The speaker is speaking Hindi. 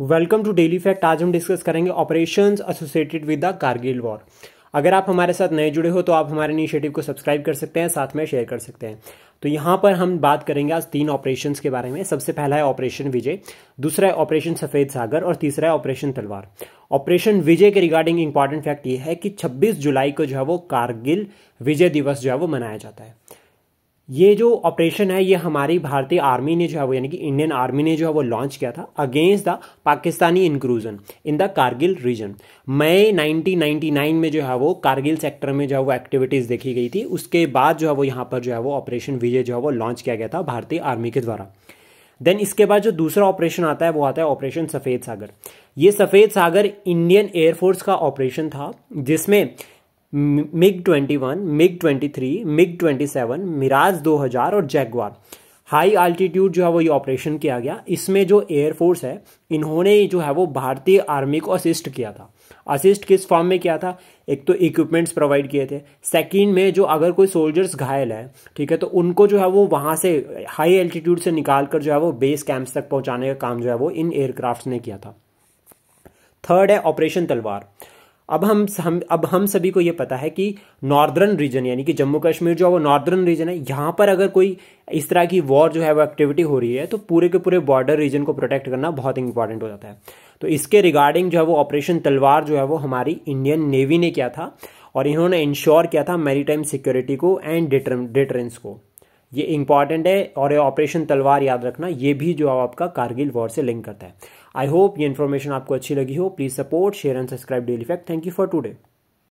वेलकम टू डेली फैक्ट आज हम डिस्कस करेंगे operations associated with the Kargil war अगर आप हमारे साथ नए जुड़े हो तो आप हमारे इनिशिएटिव को सब्सक्राइब कर सकते हैं साथ में शेयर कर सकते हैं तो यहाँ पर हम बात करेंगे आज तीन ऑपरेशन के बारे में सबसे पहला है ऑपरेशन विजय दूसरा है ऑपरेशन सफ़ेद सागर और तीसरा है ऑपरेशन तलवार ऑपरेशन विजय के रिगार्डिंग इंपॉर्टेंट फैक्ट ये है कि 26 जुलाई को जो है वो कारगिल विजय दिवस जो है वो मनाया जाता है ये जो ऑपरेशन है ये हमारी भारतीय आर्मी ने जो है वो यानी कि इंडियन आर्मी ने जो है वो लॉन्च किया था against the Pakistani inclusion in the Kargil region मई 1999 में जो है वो कारगिल सेक्टर में जो है वो एक्टिविटीज़ देखी गई थी उसके बाद जो है वो यहाँ पर जो है वो ऑपरेशन विजय जो है वो लॉन्च किया गया था भारतीय आर्मी के द्वारा देन इसके बाद जो दूसरा ऑपरेशन आता है वो आता है ऑपरेशन सफ़ेद सागर ये सफ़ेद सागर इंडियन एयरफोर्स का ऑपरेशन था जिसमें मिग 21, मिग 23, मिग 27, मिराज 2000 और जैगवार हाई आल्टीट्यूड जो है वो ये ऑपरेशन किया गया इसमें जो एयरफोर्स है इन्होंने जो है वो भारतीय आर्मी को असिस्ट किया था असिस्ट किस फॉर्म में किया था एक तो इक्विपमेंट्स प्रोवाइड किए थे सेकंड में जो अगर कोई सोल्जर्स घायल है ठीक है तो उनको जो है वो वहाँ से हाई एल्टीट्यूड से निकाल कर जो है वो बेस कैंप्स तक पहुँचाने का काम जो है वो इन एयरक्राफ्ट ने किया था थर्ड है ऑपरेशन तलवार अब हम हम अब हम सभी को ये पता है कि नॉर्दर्न रीजन यानी कि जम्मू कश्मीर जो है वो नॉर्दर्न रीजन है यहाँ पर अगर कोई इस तरह की वॉर जो है वो एक्टिविटी हो रही है तो पूरे के पूरे बॉर्डर रीजन को प्रोटेक्ट करना बहुत इंपॉर्टेंट हो जाता है तो इसके रिगार्डिंग जो है वो ऑपरेशन तलवार जो है वो हमारी इंडियन नेवी ने किया था और इन्होंने इंश्योर किया था मेरी सिक्योरिटी को एंड डिटरेंस को ये इंपॉर्टेंट है और ये ऑपरेशन तलवार याद रखना ये भी जो आपका कारगिल वॉर से लिंक करता है आई होप ये इन्फॉर्मेशन आपको अच्छी लगी हो please support share and subscribe daily fact thank you for today